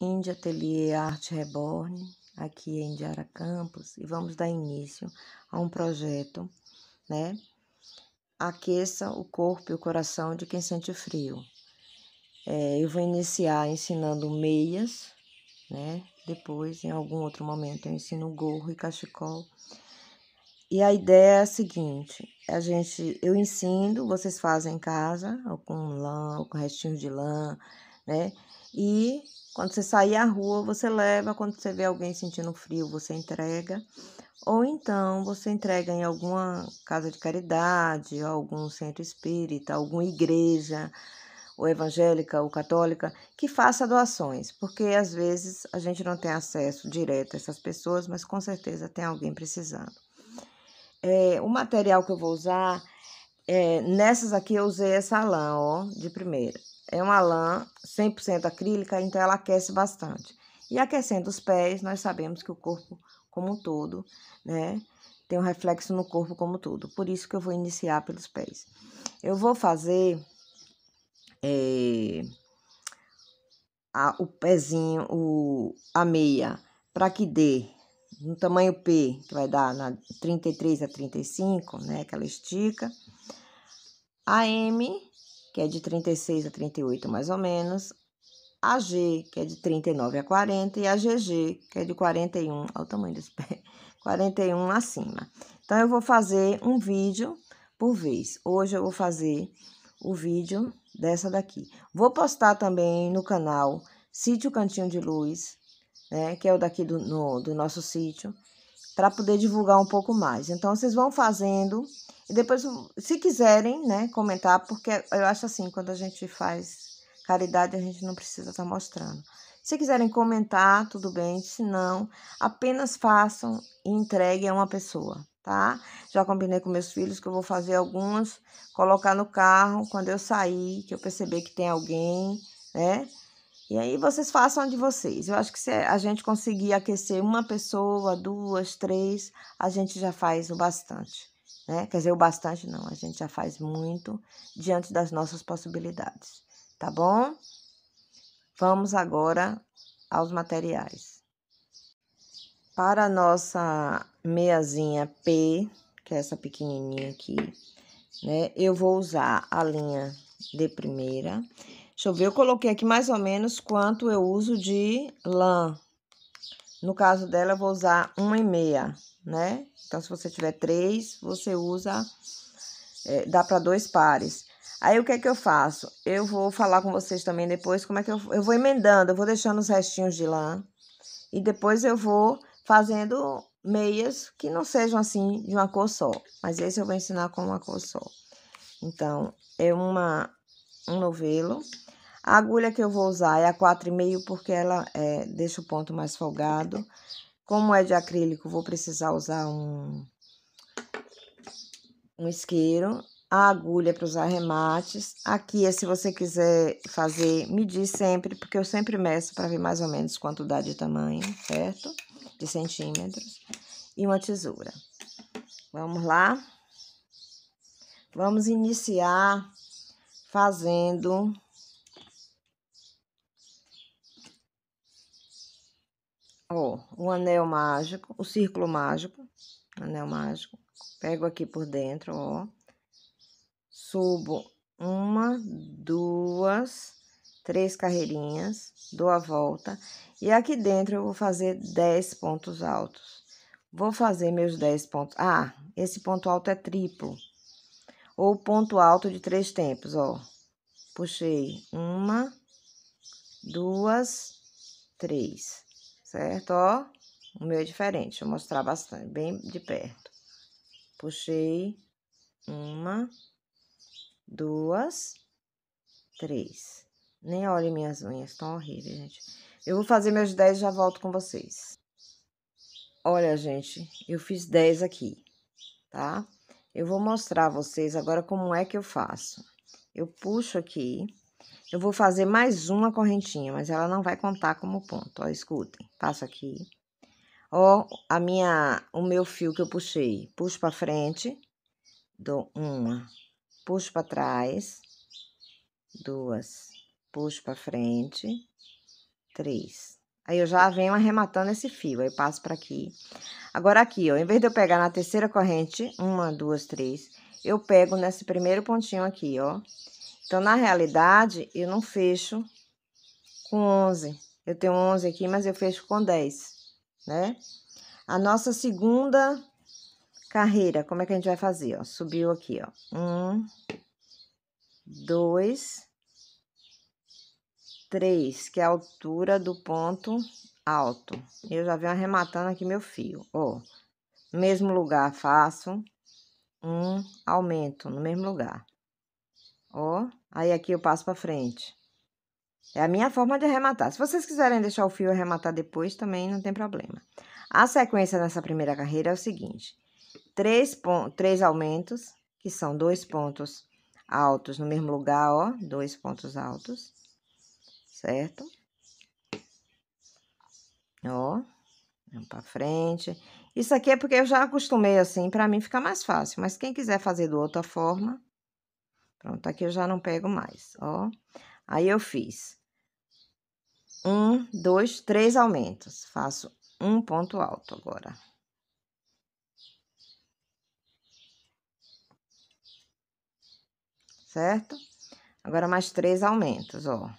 Índia Ateliê Arte Reborn, aqui em Diara Campos, e vamos dar início a um projeto, né? Aqueça o corpo e o coração de quem sente frio. É, eu vou iniciar ensinando meias, né? Depois, em algum outro momento, eu ensino gorro e cachecol. E a ideia é a seguinte: é a gente, eu ensino, vocês fazem em casa, ou com lã, ou com restinhos de lã, né? E quando você sair à rua, você leva, quando você vê alguém sentindo frio, você entrega. Ou então você entrega em alguma casa de caridade, algum centro espírita, alguma igreja, ou evangélica ou católica, que faça doações, porque às vezes a gente não tem acesso direto a essas pessoas, mas com certeza tem alguém precisando. É, o material que eu vou usar, é, nessas aqui eu usei essa lã, ó, de primeira. É uma lã 100% acrílica, então ela aquece bastante. E aquecendo os pés, nós sabemos que o corpo como um todo, né, tem um reflexo no corpo como um todo. Por isso que eu vou iniciar pelos pés. Eu vou fazer é, a, o pezinho, o, a meia, para que dê no tamanho P, que vai dar na 33 a 35, né, que ela estica. A M que é de 36 a 38 mais ou menos, a G, que é de 39 a 40, e a GG, que é de 41, olha o tamanho desse pé, 41 acima. Então, eu vou fazer um vídeo por vez. Hoje eu vou fazer o vídeo dessa daqui. Vou postar também no canal Sítio Cantinho de Luz, né, que é o daqui do, no, do nosso sítio, para poder divulgar um pouco mais. Então, vocês vão fazendo e depois, se quiserem, né, comentar, porque eu acho assim, quando a gente faz caridade, a gente não precisa estar tá mostrando. Se quiserem comentar, tudo bem, se não, apenas façam e entreguem a uma pessoa, tá? Já combinei com meus filhos que eu vou fazer alguns colocar no carro quando eu sair, que eu perceber que tem alguém, né? E aí vocês façam de vocês. Eu acho que se a gente conseguir aquecer uma pessoa, duas, três, a gente já faz o bastante. Né? Quer dizer, o bastante não, a gente já faz muito diante das nossas possibilidades, tá bom? Vamos agora aos materiais. Para a nossa meiazinha P, que é essa pequenininha aqui, né? Eu vou usar a linha de primeira Deixa eu ver, eu coloquei aqui mais ou menos quanto eu uso de lã. No caso dela, eu vou usar uma e meia, né? Então, se você tiver três, você usa, é, dá para dois pares. Aí, o que é que eu faço? Eu vou falar com vocês também depois como é que eu... Eu vou emendando, eu vou deixando os restinhos de lã. E depois eu vou fazendo meias que não sejam assim de uma cor só. Mas esse eu vou ensinar com uma cor só. Então, é uma, um novelo. A agulha que eu vou usar é a 4,5 porque ela é, deixa o ponto mais folgado. Como é de acrílico, vou precisar usar um, um isqueiro. A agulha é para usar remates. Aqui é se você quiser fazer, medir sempre, porque eu sempre meço para ver mais ou menos quanto dá de tamanho, certo? De centímetros. E uma tesoura. Vamos lá? Vamos iniciar fazendo Ó, o anel mágico, o círculo mágico, anel mágico. Pego aqui por dentro, ó. Subo uma, duas, três carreirinhas, dou a volta. E aqui dentro eu vou fazer dez pontos altos. Vou fazer meus dez pontos. Ah, esse ponto alto é triplo. Ou ponto alto de três tempos, ó. Puxei uma, duas, três certo? Ó, o meu é diferente, deixa eu mostrar bastante, bem de perto. Puxei uma, duas, três. Nem olhe minhas unhas, estão horríveis, gente. Eu vou fazer meus dez, e já volto com vocês. Olha, gente, eu fiz dez aqui, tá? Eu vou mostrar a vocês agora como é que eu faço. Eu puxo aqui eu vou fazer mais uma correntinha, mas ela não vai contar como ponto. Ó, escutem. Passo aqui. Ó, a minha, o meu fio que eu puxei. Puxo para frente, dou uma. Puxo para trás, duas. Puxo para frente, três. Aí eu já venho arrematando esse fio, aí passo para aqui. Agora aqui, ó, em vez de eu pegar na terceira corrente, uma, duas, três, eu pego nesse primeiro pontinho aqui, ó então, na realidade, eu não fecho com 11. Eu tenho 11 aqui, mas eu fecho com 10, né? A nossa segunda carreira, como é que a gente vai fazer, ó? Subiu aqui, ó. Um, dois, três, que é a altura do ponto alto. Eu já venho arrematando aqui meu fio, ó. Mesmo lugar faço um aumento no mesmo lugar. Ó. Aí aqui eu passo para frente. É a minha forma de arrematar. Se vocês quiserem deixar o fio arrematar depois, também não tem problema. A sequência nessa primeira carreira é o seguinte. Três, três aumentos, que são dois pontos altos no mesmo lugar, ó. Dois pontos altos, certo? Ó, para frente. Isso aqui é porque eu já acostumei assim, para mim fica mais fácil. Mas quem quiser fazer de outra forma, Pronto, aqui eu já não pego mais, ó. Aí eu fiz um, dois, três aumentos. Faço um ponto alto agora. Certo? Agora mais três aumentos, ó.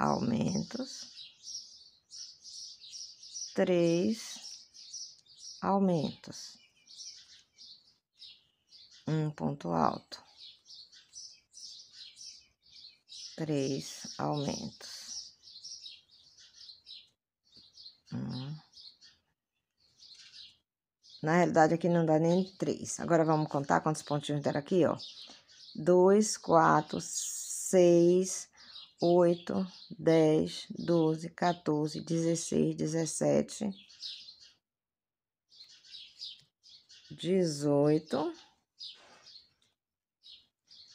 aumentos, três aumentos, um ponto alto, três aumentos, um. Na realidade, aqui não dá nem três. Agora, vamos contar quantos pontinhos deram aqui, ó. Dois, quatro, seis, 8, 10, 12, 14, 16, 17, 18.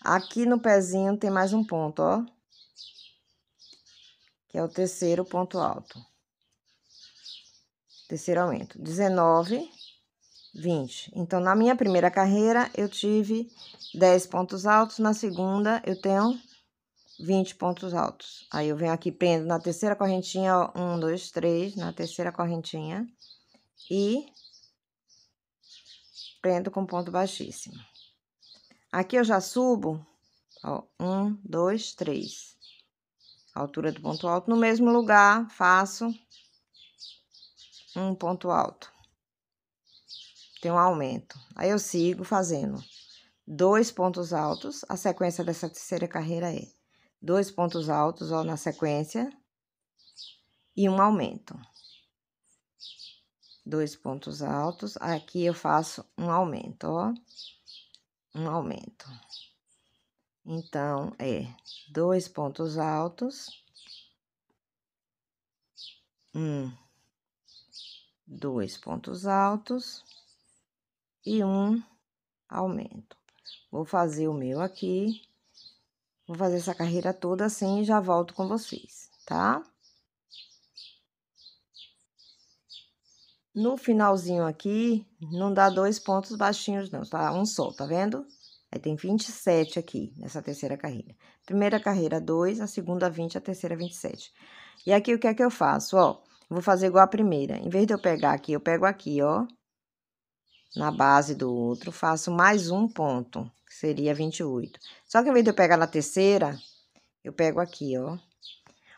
Aqui no pezinho tem mais um ponto, ó. Que é o terceiro ponto alto. Terceiro aumento. 19, 20. Então, na minha primeira carreira, eu tive 10 pontos altos. Na segunda, eu tenho 20 pontos altos. Aí eu venho aqui, prendo na terceira correntinha, um, dois, três, na terceira correntinha, e prendo com ponto baixíssimo. Aqui eu já subo, ó, um, dois, três. altura do ponto alto, no mesmo lugar, faço um ponto alto. Tem um aumento. Aí eu sigo fazendo dois pontos altos, a sequência dessa terceira carreira é dois pontos altos ó, na sequência e um aumento. Dois pontos altos, aqui eu faço um aumento, ó, um aumento. Então, é dois pontos altos, um, dois pontos altos e um aumento. Vou fazer o meu aqui Vou fazer essa carreira toda assim e já volto com vocês, tá? No finalzinho aqui, não dá dois pontos baixinhos não, tá? Um só, tá vendo? Aí tem 27 aqui, nessa terceira carreira. Primeira carreira, 2, a segunda, 20, a terceira, 27. E aqui, o que é que eu faço, ó? Vou fazer igual a primeira. Em vez de eu pegar aqui, eu pego aqui, ó na base do outro, faço mais um ponto, que seria 28. Só que ao invés de eu pegar na terceira, eu pego aqui, ó.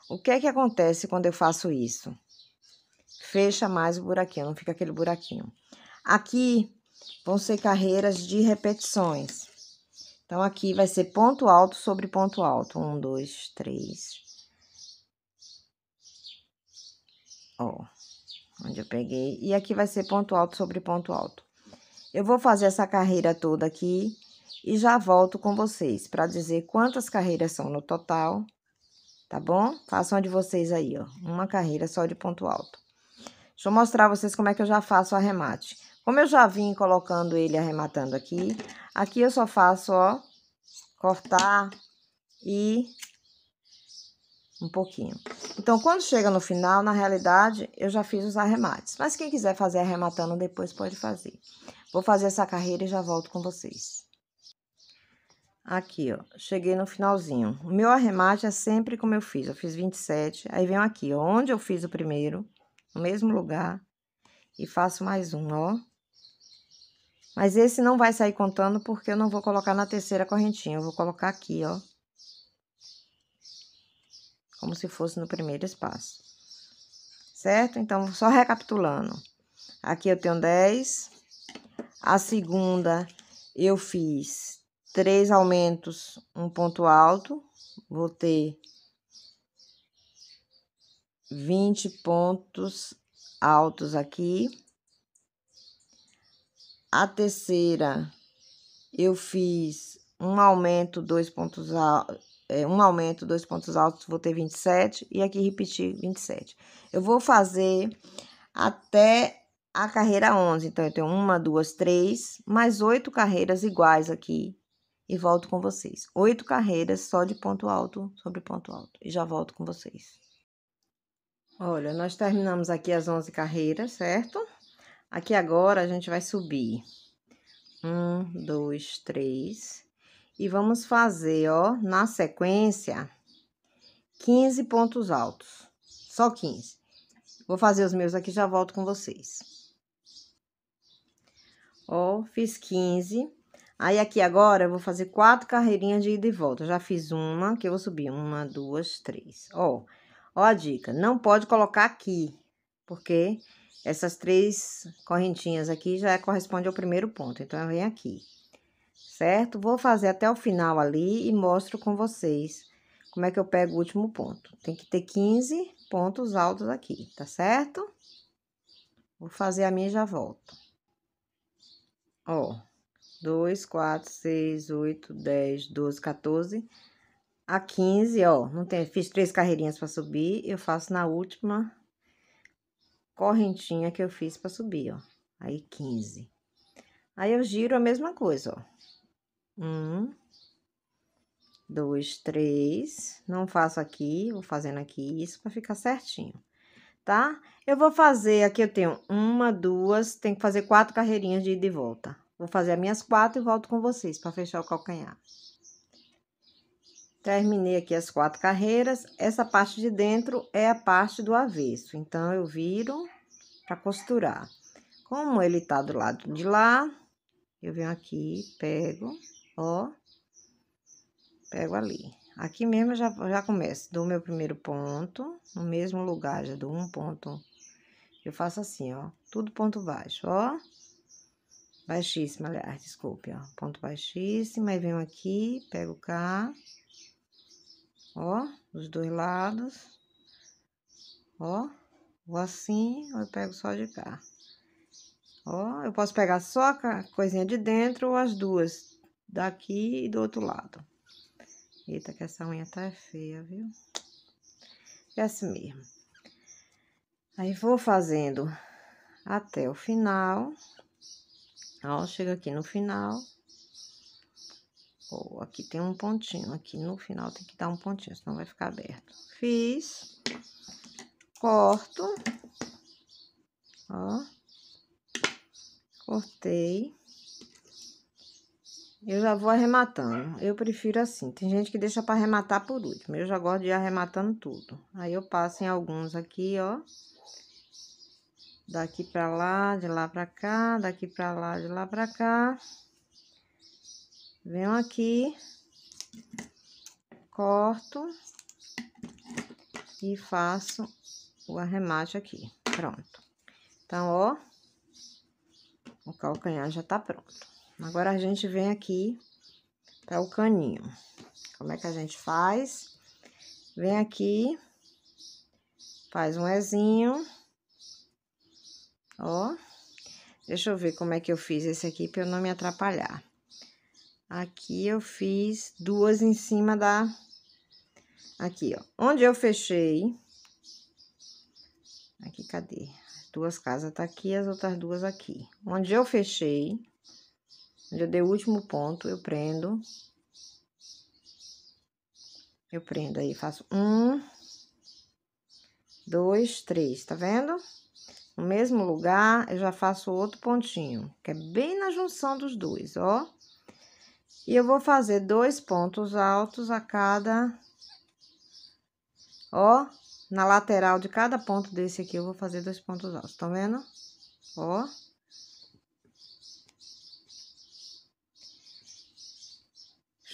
O que é que acontece quando eu faço isso? Fecha mais o buraquinho, não fica aquele buraquinho. Aqui vão ser carreiras de repetições. Então, aqui vai ser ponto alto sobre ponto alto. Um, dois, três. Ó, onde eu peguei. E aqui vai ser ponto alto sobre ponto alto. Eu vou fazer essa carreira toda aqui e já volto com vocês para dizer quantas carreiras são no total, tá bom? Façam de vocês aí, ó, uma carreira só de ponto alto. Deixa eu mostrar a vocês como é que eu já faço o arremate. Como eu já vim colocando ele arrematando aqui, aqui eu só faço, ó, cortar e um pouquinho. Então, quando chega no final, na realidade, eu já fiz os arremates. Mas quem quiser fazer arrematando depois, pode fazer. Vou fazer essa carreira e já volto com vocês. Aqui, ó, cheguei no finalzinho. O meu arremate é sempre como eu fiz. Eu fiz 27, aí venho aqui, ó, onde eu fiz o primeiro, no mesmo lugar, e faço mais um, ó. Mas esse não vai sair contando porque eu não vou colocar na terceira correntinha, eu vou colocar aqui, ó. Como se fosse no primeiro espaço. Certo? Então, só recapitulando. Aqui eu tenho 10, a segunda, eu fiz três aumentos, um ponto alto, vou ter 20 pontos altos aqui. A terceira, eu fiz um aumento, dois pontos altos, é, um aumento, dois pontos altos, vou ter 27, e aqui repetir 27. Eu vou fazer até a carreira 11. Então, eu tenho uma, duas, três, mais oito carreiras iguais aqui. E volto com vocês. Oito carreiras só de ponto alto sobre ponto alto. E já volto com vocês. Olha, nós terminamos aqui as 11 carreiras, certo? Aqui agora a gente vai subir. Um, dois, três. E vamos fazer, ó, na sequência, 15 pontos altos. Só 15. Vou fazer os meus aqui, já volto com vocês. Ó, fiz 15. Aí, aqui agora, eu vou fazer quatro carreirinhas de ida e volta. Eu já fiz uma, que eu vou subir. Uma, duas, três. Ó, ó a dica. Não pode colocar aqui, porque essas três correntinhas aqui já correspondem ao primeiro ponto. Então, eu venho aqui, certo? Vou fazer até o final ali e mostro com vocês como é que eu pego o último ponto. Tem que ter 15 pontos altos aqui, tá certo? Vou fazer a minha e já volto. Ó, 2, 4, 6, 8, 10, 12, 14. A 15, ó, não tem, fiz três carreirinhas para subir, eu faço na última correntinha que eu fiz para subir, ó. Aí, 15. Aí, eu giro a mesma coisa, ó. Um, dois, três. Não faço aqui, vou fazendo aqui isso para ficar certinho tá? Eu vou fazer, aqui eu tenho uma, duas, tem que fazer quatro carreirinhas de ida e volta. Vou fazer as minhas quatro e volto com vocês para fechar o calcanhar. Terminei aqui as quatro carreiras. Essa parte de dentro é a parte do avesso. Então, eu viro para costurar. Como ele tá do lado de lá, eu venho aqui, pego, ó, pego ali. Aqui mesmo já, já começo, dou meu primeiro ponto, no mesmo lugar, já dou um ponto. Eu faço assim, ó, tudo ponto baixo, ó. baixíssimo aliás, desculpe, ó. Ponto baixíssimo, aí venho aqui, pego cá, ó, dos dois lados, ó. Vou assim, eu pego só de cá. Ó, eu posso pegar só a coisinha de dentro ou as duas, daqui e do outro lado. Eita, que essa unha tá feia, viu? É assim mesmo. Aí, vou fazendo até o final. Ó, chega aqui no final. Ó, aqui tem um pontinho. Aqui no final tem que dar um pontinho, senão vai ficar aberto. Fiz. Corto. Ó. Cortei. Eu já vou arrematando. Eu prefiro assim. Tem gente que deixa para arrematar por último. Eu já gosto de ir arrematando tudo. Aí eu passo em alguns aqui, ó. Daqui para lá, de lá para cá, daqui para lá, de lá para cá. Venho aqui, corto e faço o arremate aqui. Pronto. Então, ó, o calcanhar já tá pronto. Agora a gente vem aqui para o caninho. Como é que a gente faz? Vem aqui, faz um Ezinho, ó. Deixa eu ver como é que eu fiz esse aqui para eu não me atrapalhar. Aqui eu fiz duas em cima da... Aqui, ó. Onde eu fechei... Aqui, cadê? Duas casas tá aqui, as outras duas aqui. Onde eu fechei, Onde eu dei o último ponto, eu prendo. Eu prendo aí, faço um, dois, três, tá vendo? No mesmo lugar, eu já faço outro pontinho, que é bem na junção dos dois, ó. E eu vou fazer dois pontos altos a cada, ó, na lateral de cada ponto desse aqui, eu vou fazer dois pontos altos, tá vendo? Ó.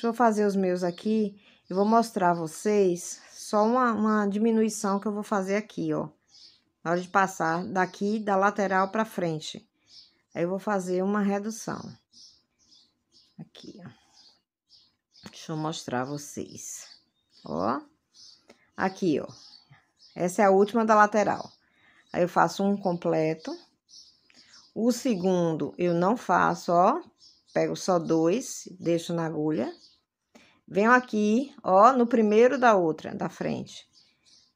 Deixa eu fazer os meus aqui. Eu vou mostrar a vocês só uma, uma diminuição que eu vou fazer aqui, ó. Na hora de passar daqui, da lateral pra frente. Aí, eu vou fazer uma redução. Aqui, ó. Deixa eu mostrar a vocês. Ó. Aqui, ó. Essa é a última da lateral. Aí, eu faço um completo. O segundo eu não faço, ó. Pego só dois, deixo na agulha. Venho aqui, ó, no primeiro da outra, da frente.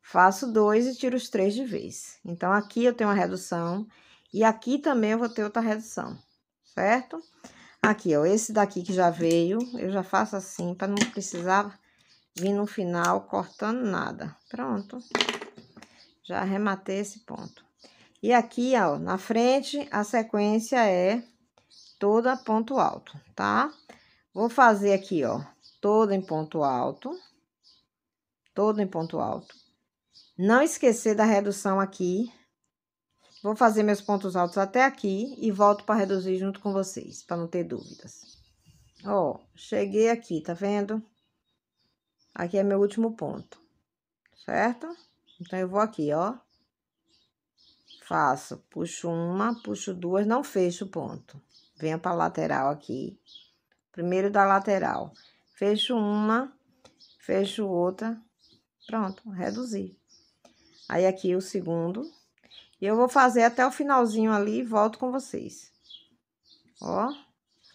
Faço dois e tiro os três de vez. Então, aqui eu tenho uma redução e aqui também eu vou ter outra redução, certo? Aqui, ó, esse daqui que já veio, eu já faço assim para não precisar vir no final cortando nada. Pronto. Já arrematei esse ponto. E aqui, ó, na frente, a sequência é toda ponto alto, tá? Vou fazer aqui, ó, toda em ponto alto, toda em ponto alto. Não esquecer da redução aqui. Vou fazer meus pontos altos até aqui e volto para reduzir junto com vocês, para não ter dúvidas. Ó, cheguei aqui, tá vendo? Aqui é meu último ponto, certo? Então, eu vou aqui, ó. Faço, puxo uma, puxo duas, não fecho o ponto. Venho para lateral aqui. Primeiro da lateral. Fecho uma, fecho outra. Pronto, reduzi. Aí, aqui o segundo. E eu vou fazer até o finalzinho ali e volto com vocês. Ó,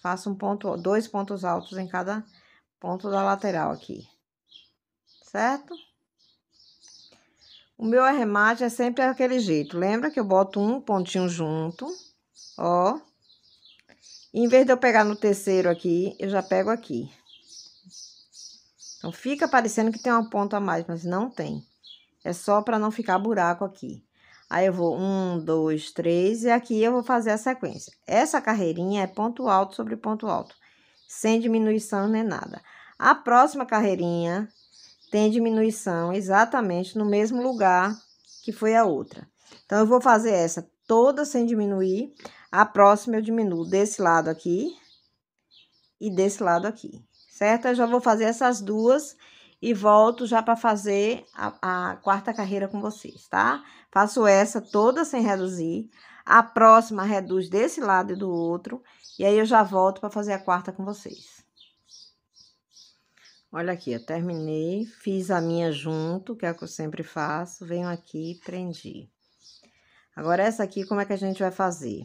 faço um ponto, dois pontos altos em cada ponto da lateral aqui. Certo? O meu arremate é sempre aquele jeito. Lembra que eu boto um pontinho junto, ó. E em vez de eu pegar no terceiro aqui, eu já pego aqui. Então, fica parecendo que tem uma ponta a mais, mas não tem. É só para não ficar buraco aqui. Aí, eu vou um, dois, três, e aqui eu vou fazer a sequência. Essa carreirinha é ponto alto sobre ponto alto, sem diminuição nem nada. A próxima carreirinha tem diminuição exatamente no mesmo lugar que foi a outra. Então, eu vou fazer essa toda sem diminuir. A próxima eu diminuo desse lado aqui e desse lado aqui certo? Eu já vou fazer essas duas e volto já para fazer a, a, quarta carreira com vocês, tá? Faço essa toda sem reduzir. A próxima reduz desse lado e do outro. E aí, eu já volto para fazer a quarta com vocês. Olha aqui, eu terminei, fiz a minha junto, que é o que eu sempre faço. Venho aqui e prendi. Agora, essa aqui, como é que a gente vai fazer?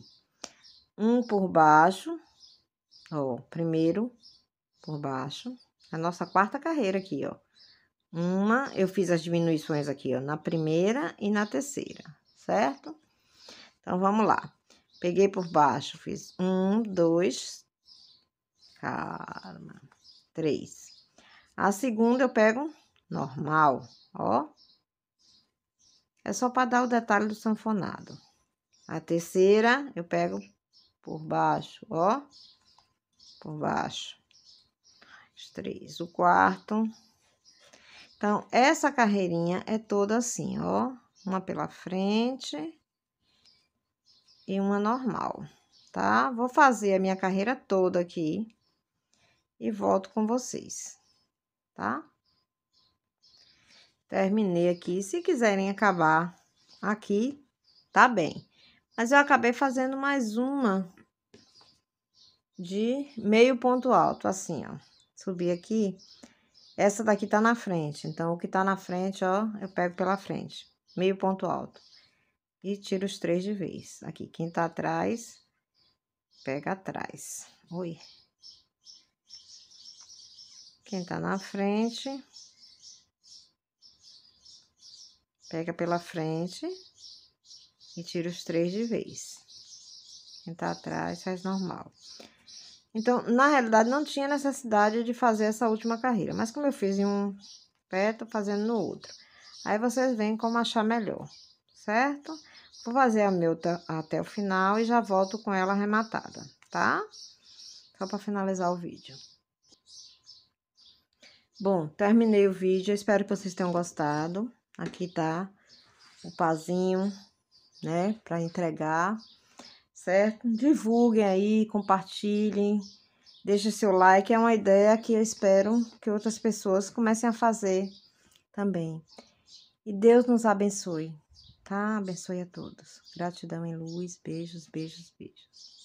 Um por baixo, ó, primeiro por baixo. A nossa quarta carreira aqui, ó. Uma, eu fiz as diminuições aqui, ó, na primeira e na terceira, certo? Então, vamos lá. Peguei por baixo, fiz um, dois, calma, três. A segunda eu pego normal, ó. É só para dar o detalhe do sanfonado. A terceira eu pego por baixo, ó, por baixo três, o quarto. Então, essa carreirinha é toda assim, ó. Uma pela frente e uma normal, tá? Vou fazer a minha carreira toda aqui e volto com vocês, tá? Terminei aqui. Se quiserem acabar aqui, tá bem. Mas eu acabei fazendo mais uma de meio ponto alto, assim, ó subir aqui, essa daqui tá na frente, então o que tá na frente, ó, eu pego pela frente, meio ponto alto. E tiro os três de vez. Aqui, quem tá atrás, pega atrás. Oi. Quem tá na frente, pega pela frente e tira os três de vez. Quem tá atrás, faz normal. Então, na realidade, não tinha necessidade de fazer essa última carreira. Mas como eu fiz em um pé, tô fazendo no outro. Aí vocês veem como achar melhor, certo? Vou fazer a minha até o final e já volto com ela arrematada, tá? Só para finalizar o vídeo. Bom, terminei o vídeo, espero que vocês tenham gostado. Aqui tá o pazinho, né, para entregar certo? Divulguem aí, compartilhem, deixem seu like. É uma ideia que eu espero que outras pessoas comecem a fazer também. E Deus nos abençoe, tá? Abençoe a todos. Gratidão em luz, beijos, beijos, beijos.